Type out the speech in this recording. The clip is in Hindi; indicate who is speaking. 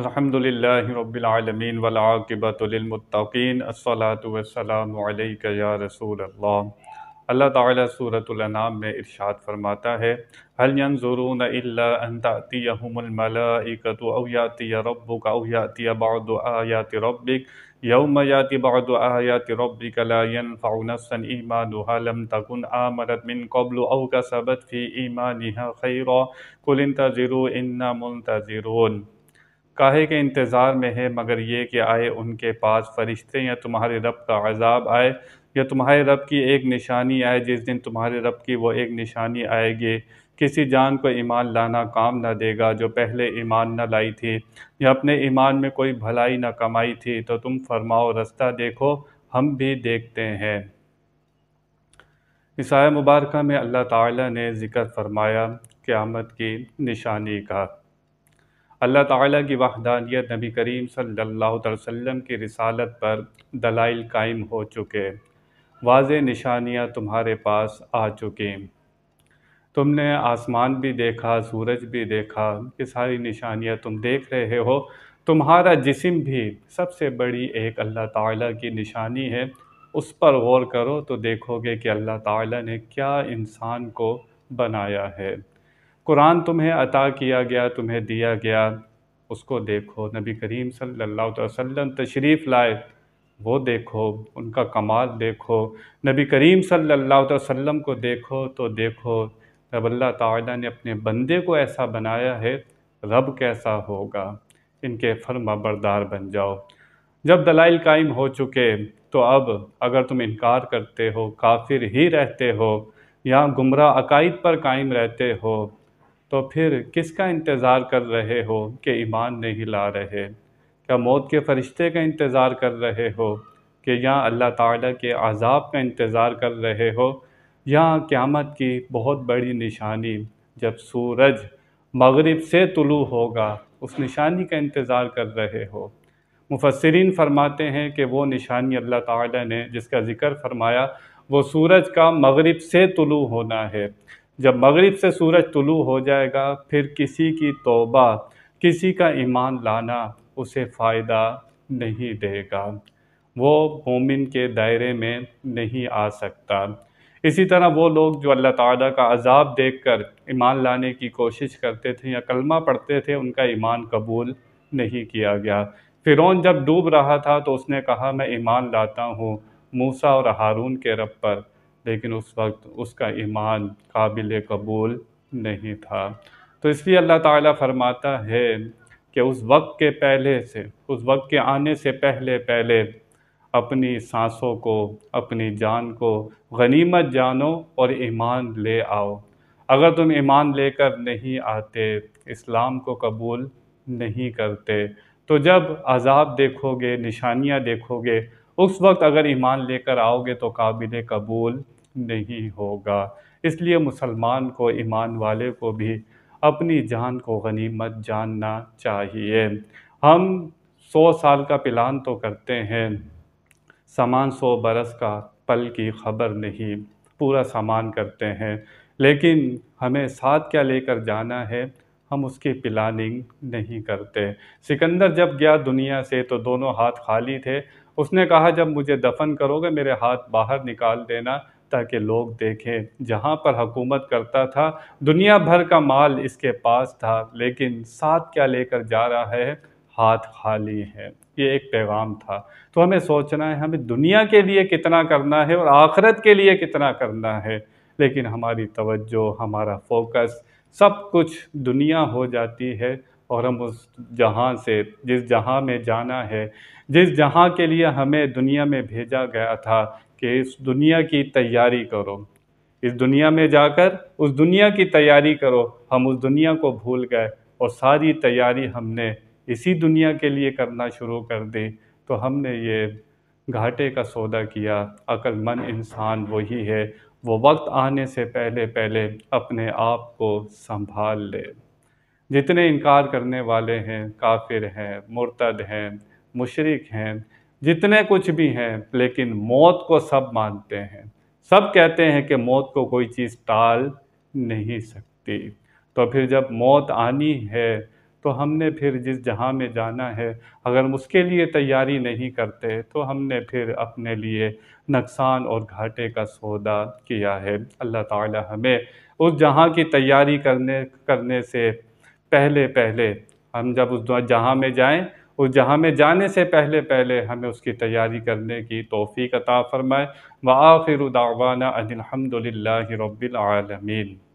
Speaker 1: अल्हम्दुलिल्लाहि रब्बिल आलमीन अस्सलातु वस्सलामु अलैका या रसूल अल्लाह अल्लाह ताला सूरतुल अनाम में इरशाद फरमाता है हल यंजुरून इल्ला अन रब्बुक अव याति बअदु आयाति रब्बिक यौम याति बअदु आयाति रब्बिक ला यनफउ नफ्सन ईमानुहा लम तकुन आमरत मिन क़ब्लु अव कसबत फी ईमानिहा खैरा कुल इंतज़िरु इन्ना मुंतज़िरून काहे के इंतज़ार में है मगर ये कि आए उनके पास फरिश्ते या तुम्हारे रब का अजाब आए या तुम्हारे रब की एक निशानी आए जिस दिन तुम्हारे रब की वो एक निशानी आएगी किसी जान को ईमान लाना काम ना देगा जो पहले ईमान न लाई थी या अपने ईमान में कोई भलाई ना कमाई थी तो तुम फरमाओ रास्ता देखो हम भी देखते हैं ईसा मुबारक में अल्लाह ताला ने ज़िक्र फरमाया क़्यामत की निशानी का अल्लाह ताला की वाहदानियत नबी करीम सल्लल्लाहु अलैहि वसल्लम की रिसालत पर दलाइल कायम हो चुके वाज निशानियाँ तुम्हारे पास आ चुकी तुमने आसमान भी देखा सूरज भी देखा ये सारी निशानियाँ तुम देख रहे हो तुम्हारा जिस्म भी सबसे बड़ी एक अल्लाह ताला की निशानी है उस पर गौर करो तो देखोगे कि अल्लाह ताला ने क्या इंसान को बनाया है कुरान तुम्हें अता किया गया तुम्हें दिया गया उसको देखो नबी करीम सल्लल्लाहु अलैहि वसल्लम तशरीफ़ लाए वो देखो उनका कमाल देखो नबी करीम सल्लल्लाहु अलैहि वसल्लम को देखो तो देखो रब अल्लाह ताला ने अपने बंदे को ऐसा बनाया है रब कैसा होगा इनके फर्मा बरदार बन जाओ जब दलाइल कायम हो चुके तो अब अगर तुम इनकार करते हो काफिर ही रहते हो या गुमराह अकाइद पर कायम रहते हो तो फिर किसका इंतज़ार कर रहे हो कि ईमान नहीं ला रहे क्या मौत के फरिश्ते का इंतज़ार कर रहे हो कि या अल्लाह ताला के आज़ाब का इंतज़ार कर रहे हो या क़्यामत की बहुत बड़ी निशानी जब सूरज मगरिब से तुलू होगा उस निशानी का इंतज़ार कर रहे हो मुफसरीन फरमाते हैं कि वो निशानी अल्लाह ताला ने जिसका ज़िक्र फरमाया वो सूरज का मगरिब से तुलू होना है जब मगरिब से सूरज तुलू हो जाएगा फिर किसी की तोबा किसी का ईमान लाना उसे फ़ायदा नहीं देगा वो मोमिन के दायरे में नहीं आ सकता इसी तरह वो लोग जो अल्लाह ताला का अजाब देखकर ईमान लाने की कोशिश करते थे या कलमा पढ़ते थे उनका ईमान कबूल नहीं किया गया फ़िरौन जब डूब रहा था तो उसने कहा मैं ईमान लाता हूँ मूसा और हारून के रब पर लेकिन उस वक्त उसका ईमान काबिल कबूल नहीं था तो इसलिए अल्लाह ताला फरमाता है कि उस वक्त के पहले से उस वक्त के आने से पहले पहले अपनी सांसों को अपनी जान को गनीमत जानो और ईमान ले आओ अगर तुम ईमान लेकर नहीं आते इस्लाम को कबूल नहीं करते तो जब अजाब देखोगे निशानियाँ देखोगे उस वक्त अगर ईमान लेकर आओगे तो काबिल कबूल नहीं होगा इसलिए मुसलमान को ईमान वाले को भी अपनी जान को गनीमत जानना चाहिए हम सौ साल का प्लान तो करते हैं सामान सौ बरस का पल की खबर नहीं पूरा सामान करते हैं लेकिन हमें साथ क्या लेकर जाना है हम उसकी प्लानिंग नहीं करते सिकंदर जब गया दुनिया से तो दोनों हाथ खाली थे उसने कहा जब मुझे दफन करोगे मेरे हाथ बाहर निकाल देना ताकि लोग देखें जहाँ पर हकूमत करता था दुनिया भर का माल इसके पास था लेकिन साथ क्या लेकर जा रहा है हाथ खाली है ये एक पैगाम था तो हमें सोचना है हमें दुनिया के लिए कितना करना है और आखरत के लिए कितना करना है लेकिन हमारी तवज्जो हमारा फोकस सब कुछ दुनिया हो जाती है और हम उस जहाँ से जिस जहाँ में जाना है जिस जहाँ के लिए हमें दुनिया में भेजा गया था कि इस दुनिया की तैयारी करो इस दुनिया में जाकर उस दुनिया की तैयारी करो हम उस दुनिया को भूल गए और सारी तैयारी हमने इसी दुनिया के लिए करना शुरू कर दी तो हमने ये घाटे का सौदा किया अक्लमंद इंसान वही है वो वक्त आने से पहले पहले अपने आप को संभाल ले जितने इनकार करने वाले हैं काफिर हैं मुर्तद हैं मुशरक हैं जितने कुछ भी हैं लेकिन मौत को सब मानते हैं सब कहते हैं कि मौत को कोई चीज़ टाल नहीं सकती तो फिर जब मौत आनी है तो हमने फिर जिस जहाँ में जाना है अगर उसके लिए तैयारी नहीं करते तो हमने फिर अपने लिए नुकसान और घाटे का सौदा किया है अल्लाह ताला हमें उस जहाँ की तैयारी करने करने से पहले पहले हम जब उस जहाँ में जाएं उस तो जहाँ में जाने से पहले पहले हमें उसकी तैयारी करने की तोफ़ी अता फ़रमाए व आखिर दावाना अनिलहमदिल्ला रबालमीन